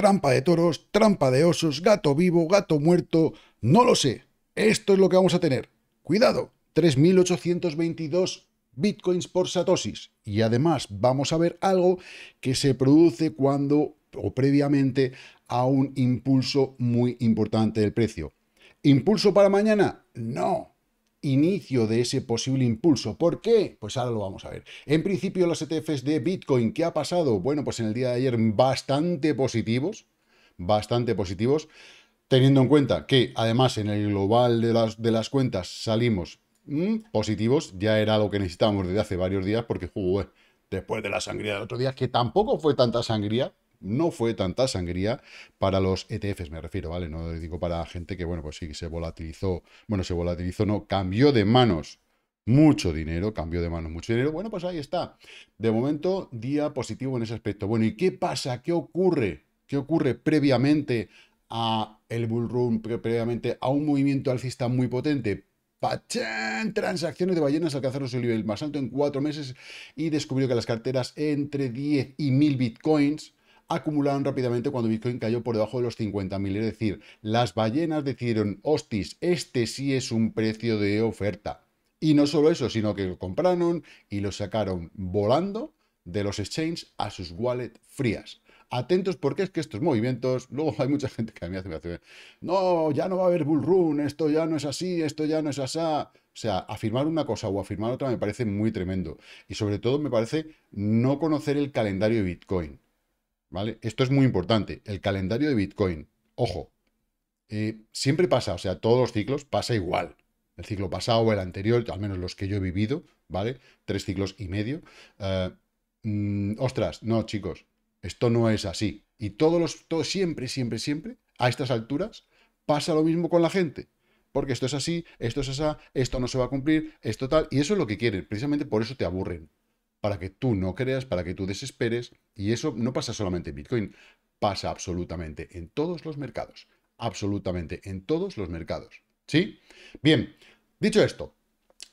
trampa de toros, trampa de osos, gato vivo, gato muerto, no lo sé. Esto es lo que vamos a tener. Cuidado, 3.822 bitcoins por satosis. Y además vamos a ver algo que se produce cuando o previamente a un impulso muy importante del precio. ¿Impulso para mañana? No, inicio de ese posible impulso. ¿Por qué? Pues ahora lo vamos a ver. En principio, los ETFs de Bitcoin, ¿qué ha pasado? Bueno, pues en el día de ayer bastante positivos, bastante positivos, teniendo en cuenta que además en el global de las, de las cuentas salimos mm, positivos, ya era lo que necesitábamos desde hace varios días porque jugué después de la sangría del otro día, que tampoco fue tanta sangría, no fue tanta sangría para los ETFs, me refiero, ¿vale? No digo para gente que, bueno, pues sí, se volatilizó, bueno, se volatilizó, no, cambió de manos mucho dinero, cambió de manos mucho dinero. Bueno, pues ahí está. De momento, día positivo en ese aspecto. Bueno, ¿y qué pasa? ¿Qué ocurre? ¿Qué ocurre previamente a el bull run, previamente a un movimiento alcista muy potente? ¡Pachán! Transacciones de ballenas alcanzaron su nivel más alto en cuatro meses y descubrió que las carteras entre 10 y 1000 bitcoins acumularon rápidamente cuando Bitcoin cayó por debajo de los 50.000. Es decir, las ballenas decidieron, hostis, este sí es un precio de oferta. Y no solo eso, sino que lo compraron y lo sacaron volando de los exchanges a sus wallets frías. Atentos porque es que estos movimientos, luego hay mucha gente que a mí hace, me hace, no, ya no va a haber bull run, esto ya no es así, esto ya no es así. O sea, afirmar una cosa o afirmar otra me parece muy tremendo. Y sobre todo me parece no conocer el calendario de Bitcoin. ¿vale? Esto es muy importante. El calendario de Bitcoin, ojo, eh, siempre pasa, o sea, todos los ciclos pasa igual. El ciclo pasado o el anterior, al menos los que yo he vivido, ¿vale? Tres ciclos y medio. Eh, mm, ostras, no, chicos, esto no es así. Y todos los, todos siempre, siempre, siempre, a estas alturas, pasa lo mismo con la gente. Porque esto es así, esto es así, esto no se va a cumplir, esto tal. Y eso es lo que quieren. Precisamente por eso te aburren para que tú no creas, para que tú desesperes. Y eso no pasa solamente en Bitcoin, pasa absolutamente en todos los mercados. Absolutamente en todos los mercados. ¿Sí? Bien, dicho esto,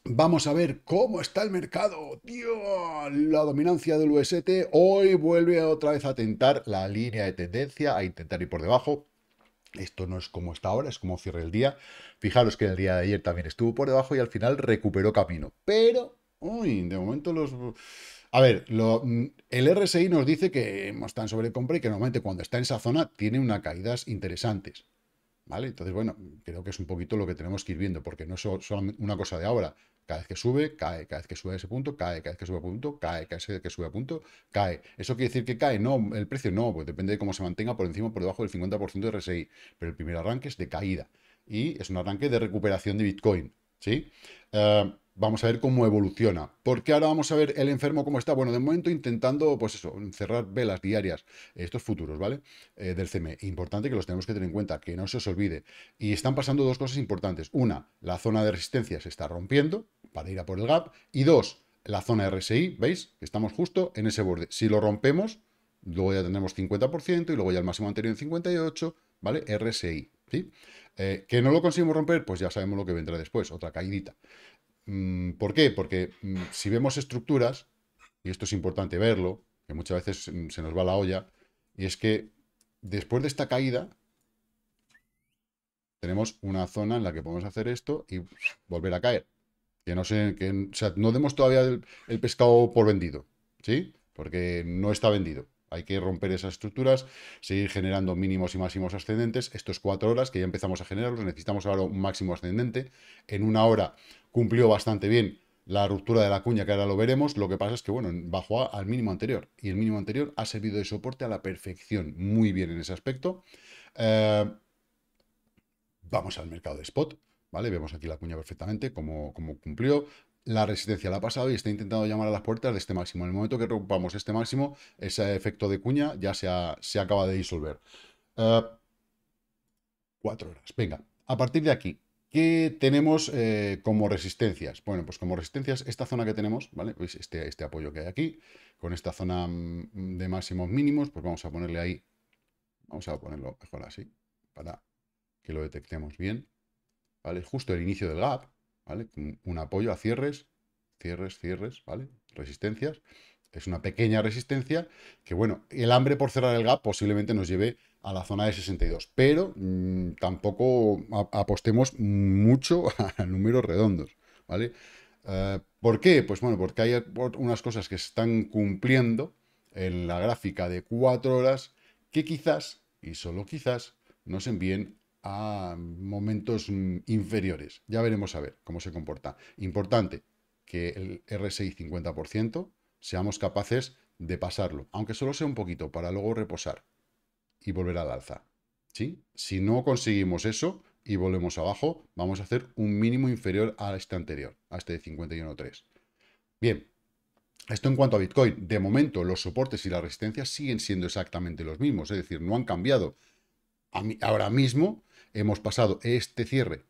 Vamos a ver cómo está el mercado. Dios, la dominancia del UST hoy vuelve otra vez a tentar la línea de tendencia, a intentar ir por debajo. Esto no es como está ahora, es como cierre el día. Fijaros que el día de ayer también estuvo por debajo y al final recuperó camino. Pero Uy, de momento los... A ver, lo, el RSI nos dice que está en sobrecompra y que normalmente cuando está en esa zona tiene unas caídas interesantes. ¿Vale? Entonces, bueno, creo que es un poquito lo que tenemos que ir viendo, porque no es solamente una cosa de ahora. Cada vez que sube, cae, cada vez que sube a ese punto, cae, cada vez que sube a punto, cae, cada vez que sube a punto, cae. ¿Eso quiere decir que cae? No, el precio no, pues depende de cómo se mantenga por encima o por debajo del 50% de RSI. Pero el primer arranque es de caída y es un arranque de recuperación de Bitcoin. ¿Sí? Eh, vamos a ver cómo evoluciona. Porque ahora vamos a ver el enfermo cómo está. Bueno, de momento intentando, pues eso, cerrar velas diarias, eh, estos futuros, ¿vale? Eh, del CME. Importante que los tenemos que tener en cuenta, que no se os olvide. Y están pasando dos cosas importantes. Una, la zona de resistencia se está rompiendo para ir a por el gap. Y dos, la zona RSI, ¿veis? Estamos justo en ese borde. Si lo rompemos, luego ya tendremos 50% y luego ya el máximo anterior en 58, ¿vale? RSI, ¿sí? Eh, que no lo conseguimos romper, pues ya sabemos lo que vendrá después, otra caídita. Mm, ¿Por qué? Porque mm, si vemos estructuras, y esto es importante verlo, que muchas veces mm, se nos va la olla, y es que después de esta caída, tenemos una zona en la que podemos hacer esto y volver a caer. Que no sé, sea, no demos todavía el, el pescado por vendido, ¿sí? Porque no está vendido. Hay que romper esas estructuras, seguir generando mínimos y máximos ascendentes. Estos cuatro horas que ya empezamos a generarlos, necesitamos ahora un máximo ascendente. En una hora cumplió bastante bien la ruptura de la cuña, que ahora lo veremos. Lo que pasa es que, bueno, bajó al mínimo anterior. Y el mínimo anterior ha servido de soporte a la perfección. Muy bien en ese aspecto. Eh, vamos al mercado de spot. ¿Vale? Vemos aquí la cuña perfectamente, como, como cumplió la resistencia la ha pasado y está intentando llamar a las puertas de este máximo. En el momento que rompamos este máximo, ese efecto de cuña ya se, se acaba de disolver. Eh, cuatro horas. Venga, a partir de aquí, ¿qué tenemos eh, como resistencias? Bueno, pues como resistencias, esta zona que tenemos, ¿vale? Pues este, este apoyo que hay aquí, con esta zona mm, de máximos mínimos, pues vamos a ponerle ahí, vamos a ponerlo mejor así, para que lo detectemos bien, ¿vale? Justo el inicio del gap, ¿vale? Un apoyo a cierres, cierres, cierres, ¿vale? Resistencias. Es una pequeña resistencia que, bueno, el hambre por cerrar el gap posiblemente nos lleve a la zona de 62, pero mm, tampoco apostemos mucho a números redondos, ¿vale? Eh, ¿Por qué? Pues bueno, porque hay unas cosas que se están cumpliendo en la gráfica de cuatro horas que quizás, y solo quizás, nos envíen a momentos mm, inferiores. Ya veremos a ver cómo se comporta. Importante que el RSI 50% seamos capaces de pasarlo, aunque solo sea un poquito, para luego reposar y volver al alza. ¿Sí? Si no conseguimos eso y volvemos abajo, vamos a hacer un mínimo inferior a este anterior, a este de 51.3. Bien, esto en cuanto a Bitcoin. De momento, los soportes y las resistencias siguen siendo exactamente los mismos, es decir, no han cambiado. A ahora mismo hemos pasado este cierre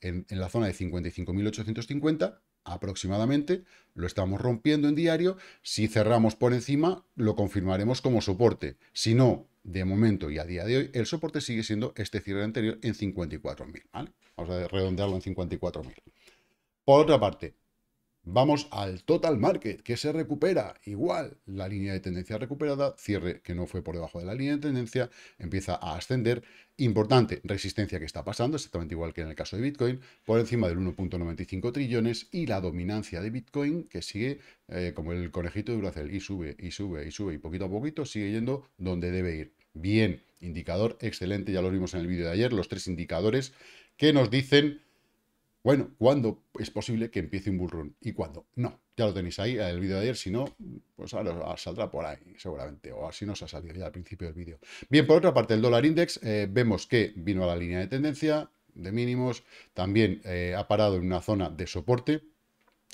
en, la zona de 55.850 aproximadamente, lo estamos rompiendo en diario, si cerramos por encima lo confirmaremos como soporte, si no, de momento y a día de hoy, el soporte sigue siendo este cierre anterior en 54.000, Vamos a redondearlo en 54.000. Por otra parte, Vamos al total market, que se recupera. Igual, la línea de tendencia recuperada, cierre que no fue por debajo de la línea de tendencia, empieza a ascender. Importante, resistencia que está pasando, exactamente igual que en el caso de Bitcoin, por encima del 1.95 trillones y la dominancia de Bitcoin que sigue eh, como el conejito de Duracell y sube, y sube, y sube, y poquito a poquito sigue yendo donde debe ir. Bien, indicador excelente, ya lo vimos en el vídeo de ayer, los tres indicadores que nos dicen bueno, ¿cuándo es posible que empiece un bullrun ¿Y cuándo? No, ya lo tenéis ahí, el vídeo de ayer, si no, pues ahora saldrá por ahí, seguramente, o así nos ha salido ya al principio del vídeo. Bien, por otra parte, el dólar index, eh, vemos que vino a la línea de tendencia, de mínimos, también eh, ha parado en una zona de soporte,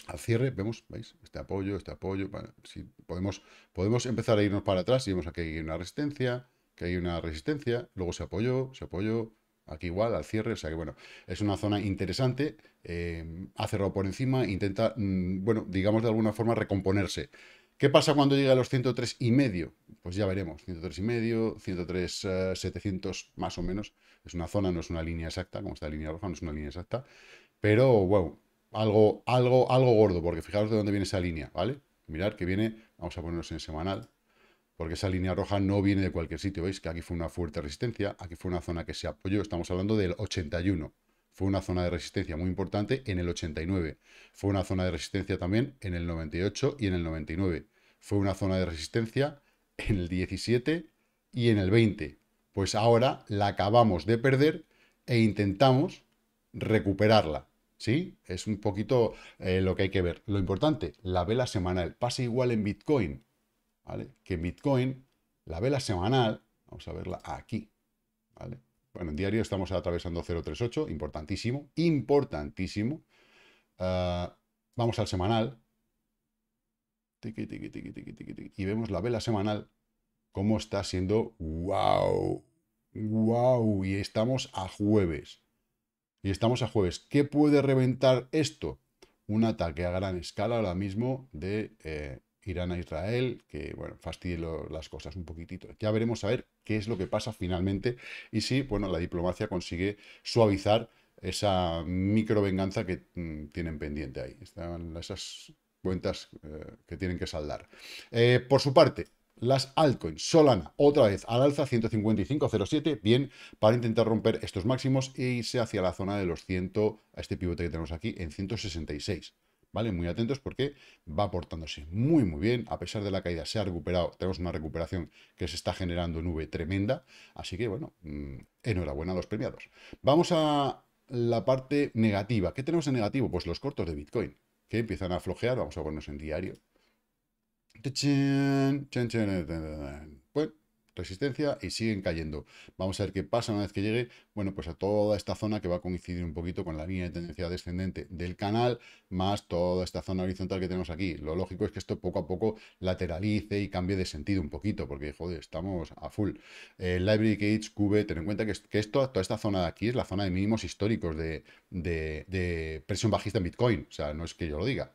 al cierre, vemos, ¿veis? Este apoyo, este apoyo, si podemos, podemos empezar a irnos para atrás y vemos aquí hay una resistencia, que hay una resistencia, luego se apoyó, se apoyó, Aquí igual, al cierre, o sea que bueno, es una zona interesante, eh, ha cerrado por encima, intenta, mm, bueno, digamos de alguna forma recomponerse. ¿Qué pasa cuando llega a los 103 y medio? Pues ya veremos, 103 y medio, 103, 700 eh, más o menos. Es una zona, no es una línea exacta, como está la línea roja, no es una línea exacta. Pero, bueno, algo, algo, algo gordo, porque fijaros de dónde viene esa línea, ¿vale? Mirad que viene, vamos a ponernos en semanal, porque esa línea roja no viene de cualquier sitio. Veis que aquí fue una fuerte resistencia, aquí fue una zona que se apoyó, estamos hablando del 81. Fue una zona de resistencia muy importante en el 89. Fue una zona de resistencia también en el 98 y en el 99. Fue una zona de resistencia en el 17 y en el 20. Pues ahora la acabamos de perder e intentamos recuperarla. ¿Sí? Es un poquito eh, lo que hay que ver. Lo importante, la vela semanal. Pasa igual en Bitcoin que Bitcoin, la vela semanal, vamos a verla aquí, Bueno, en diario estamos atravesando 038, importantísimo, importantísimo. Ah, vamos al semanal. y vemos la vela semanal, cómo está siendo wow, wow, y estamos a jueves. Y estamos a jueves. ¿Qué puede reventar esto? Un ataque a gran escala ahora mismo de eh, Irán a Israel, que bueno, fastidie las cosas un poquitito. Ya veremos a ver qué es lo que pasa finalmente y si bueno, la diplomacia consigue suavizar esa microvenganza que mm, tienen pendiente ahí. Están esas cuentas eh, que tienen que saldar. Eh, por su parte, las altcoins, Solana, otra vez al alza 155.07, bien, para intentar romper estos máximos e irse hacia la zona de los 100, a este pivote que tenemos aquí, en 166. ¿vale? Muy atentos porque va portándose muy, muy bien. A pesar de la caída, se ha recuperado. Tenemos una recuperación que se está generando en V tremenda. Así que, bueno, mm, enhorabuena a los premiados. Vamos a la parte negativa. ¿Qué tenemos en negativo? Pues los cortos de Bitcoin, que empiezan a flojear. Vamos a ponernos en diario resistencia y siguen cayendo. Vamos a ver qué pasa una vez que llegue, bueno, pues a toda esta zona que va a coincidir un poquito con la línea de tendencia descendente del canal, más toda esta zona horizontal que tenemos aquí. Lo lógico es que esto poco a poco lateralice y cambie de sentido un poquito, porque, joder, estamos a full. Eh, Library Cage, QB, ten en cuenta que, esto, toda esta zona de aquí es la zona de mínimos históricos de, de, presión bajista en Bitcoin. O sea, no es que yo lo diga,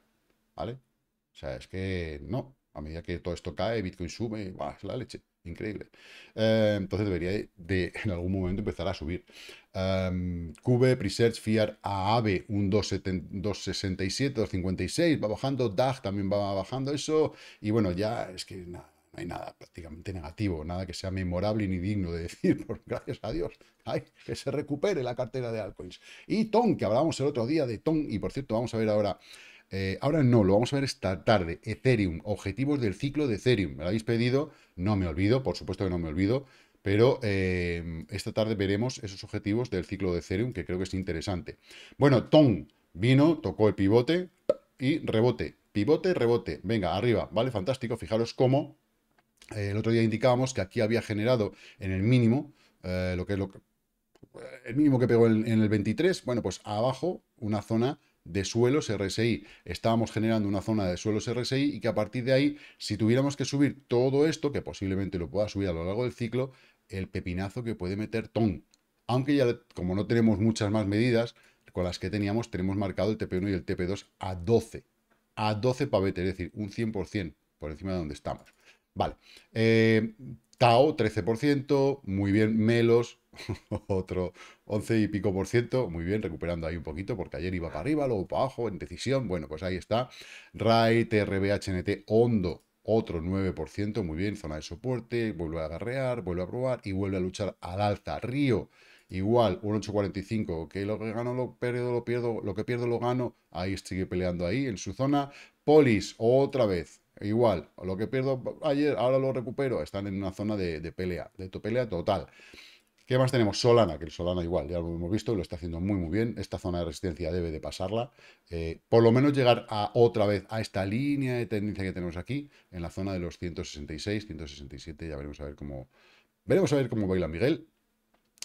¿vale? O sea, es que no. A medida que todo esto cae, Bitcoin sube, va, es la leche increíble. Eh, entonces debería de, en algún momento empezar a subir. Um, em, QB, Presearch, FIAR, AAVE, un 267, 256, va bajando, DAG también va bajando eso, y bueno, ya es que no hay nada prácticamente negativo, nada que sea memorable ni digno de decir, por gracias a Dios, que se recupere la cartera de altcoins. Y Tom, que hablábamos el otro día de Tom, y por cierto, vamos a ver ahora eh, ahora no, lo vamos a ver esta tarde. Ethereum, objetivos del ciclo de Ethereum. Me lo habéis pedido, no me olvido, por supuesto que no me olvido, pero eh, esta tarde veremos esos objetivos del ciclo de Ethereum, que creo que es interesante. Bueno, Tom vino, tocó el pivote y rebote. Pivote, rebote. Venga, arriba, ¿vale? Fantástico. Fijaros cómo eh, el otro día indicábamos que aquí había generado en el mínimo, lo que es lo el mínimo que pegó en, en el 23, bueno, pues abajo una zona de suelos RSI. Estábamos generando una zona de suelos RSI y que a partir de ahí, si tuviéramos que subir todo esto, que posiblemente lo pueda subir a lo largo del ciclo, el pepinazo que puede meter TON. Aunque ya, como no tenemos muchas más medidas, con las que teníamos, tenemos marcado el TP1 y el TP2 a 12. A 12 para es decir, un 100% por encima de donde estamos. Vale. Eh, Tao, 13%, muy bien. Melos, otro 11 y pico por ciento, muy bien, recuperando ahí un poquito, porque ayer iba para arriba, luego para abajo, en decisión. Bueno, pues ahí está. RAI, TRB, HNT, Hondo, otro 9%, muy bien, zona de soporte, vuelve a agarrear, vuelve a probar y vuelve a luchar al alza. Río, igual, un 8,45, que lo que gano lo pierdo, lo pierdo, lo que pierdo lo gano, ahí sigue peleando ahí en su zona. Polis, otra vez, Igual, lo que pierdo ayer, ahora lo recupero. Están en una zona de, pelea, de tu pelea total. ¿Qué más tenemos? Solana, que el Solana igual, ya lo hemos visto, lo está haciendo muy muy bien. Esta zona de resistencia debe de pasarla. Eh, por lo menos llegar a otra vez a esta línea de tendencia que tenemos aquí, en la zona de los 166, 167, ya veremos a ver cómo. Veremos a ver cómo baila Miguel.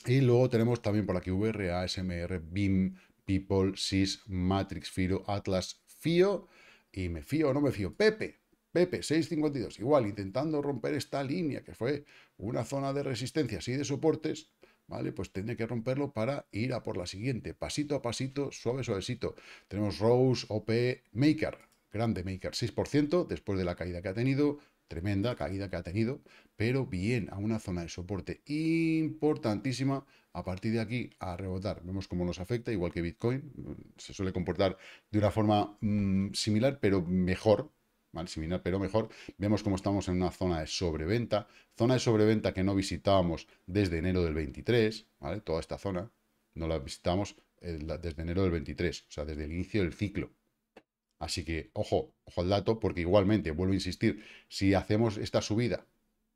Y luego tenemos también por aquí VRA, SMR, BIM, People, SIS, Matrix, Firo, Atlas, FIO. Y me fío o no me fío, Pepe. Pepe 652, igual, intentando romper esta línea, que fue una zona de resistencias y de soportes, ¿vale? Pues tiene que romperlo para ir a por la siguiente, pasito a pasito, suave, suavecito. Tenemos Rose, OP, Maker, grande Maker, 6%, después de la caída que ha tenido, tremenda caída que ha tenido, pero bien a una zona de soporte importantísima. A partir de aquí a rebotar. Vemos cómo nos afecta, igual que Bitcoin. Mm, se suele comportar de una forma mm, similar, pero mejor, similar pero mejor. Vemos cómo estamos en una zona de sobreventa, zona de sobreventa que no visitábamos desde enero del 23, ¿vale? toda esta zona, no la visitamos eh, desde enero del 23, o sea, desde el inicio del ciclo. Así que, ojo, ojo al dato, porque igualmente, vuelvo a insistir, si hacemos esta subida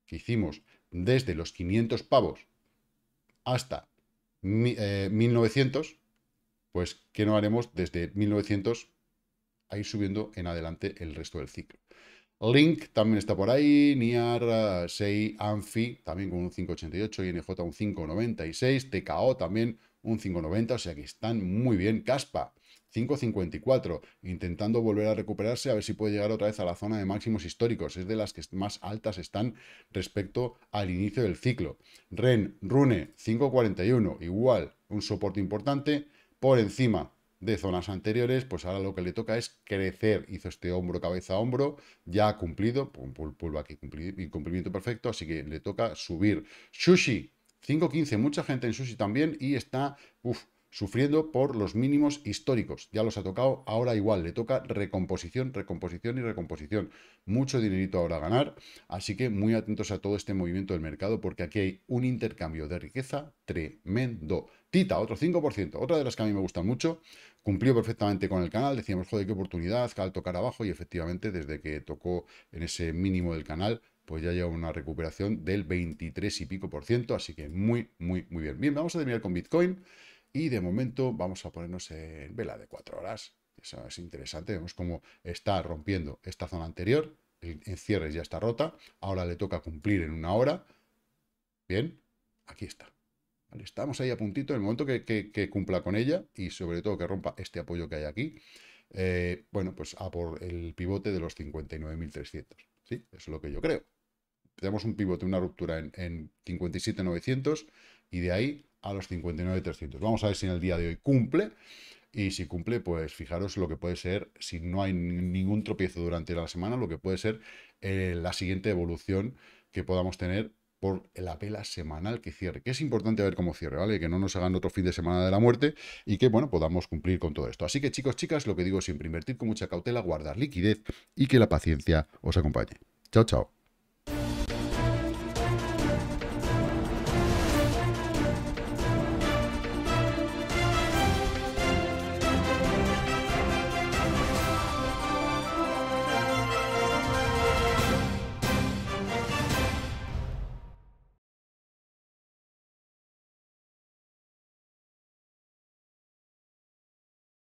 que hicimos desde los 500 pavos hasta 1900, eh, pues, ¿qué no haremos desde 1900 Ahí subiendo en adelante el resto del ciclo. Link también está por ahí, NIAR, 6 ANFI, también con un 5,88, INJ un 5,96, TKO también un 5,90, o sea que están muy bien. Caspa, 5,54, intentando volver a recuperarse, a ver si puede llegar otra vez a la zona de máximos históricos. Es de las que más altas están respecto al inicio del ciclo. REN, RUNE, 5,41, igual, un soporte importante por encima de zonas anteriores, pues ahora lo que le toca es crecer. Hizo este hombro, cabeza, hombro, ya ha cumplido, vuelvo aquí, cumplimiento, perfecto, así que le toca subir. Sushi, 5.15, mucha gente en Sushi también y está, sufriendo por los mínimos históricos. Ya los ha tocado, ahora igual, le toca recomposición, recomposición y recomposición. Mucho dinerito ahora a ganar, así que muy atentos a todo este movimiento del mercado porque aquí hay un intercambio de riqueza tremendo. Tita, otro 5%, otra de las que a mí me gustan mucho, cumplió perfectamente con el canal, decíamos, joder, qué oportunidad, al tocar abajo, y efectivamente desde que tocó en ese mínimo del canal, pues ya lleva una recuperación del 23 y pico por ciento, así que muy, muy, muy bien. Bien, vamos a terminar con Bitcoin, y de momento vamos a ponernos en vela de 4 horas, eso es interesante, vemos cómo está rompiendo esta zona anterior, el cierres ya está rota, ahora le toca cumplir en una hora, bien, aquí está estamos ahí a puntito, en el momento que, cumpla con ella y sobre todo que rompa este apoyo que hay aquí, eh, bueno, pues a por el pivote de los 59.300. ¿sí? Eso es lo que yo creo. Tenemos un pivote, una ruptura en, 57.900 y de ahí a los 59.300. Vamos a ver si en el día de hoy cumple. Y si cumple, pues fijaros lo que puede ser, si no hay ningún tropiezo durante la semana, lo que puede ser eh, la siguiente evolución que podamos tener por la pela semanal que cierre, que es importante ver cómo cierre, ¿vale? Que no nos hagan otro fin de semana de la muerte y que, bueno, podamos cumplir con todo esto. Así que, chicos, chicas, lo que digo siempre, invertir con mucha cautela, guardar liquidez y que la paciencia os acompañe. Chao, chao.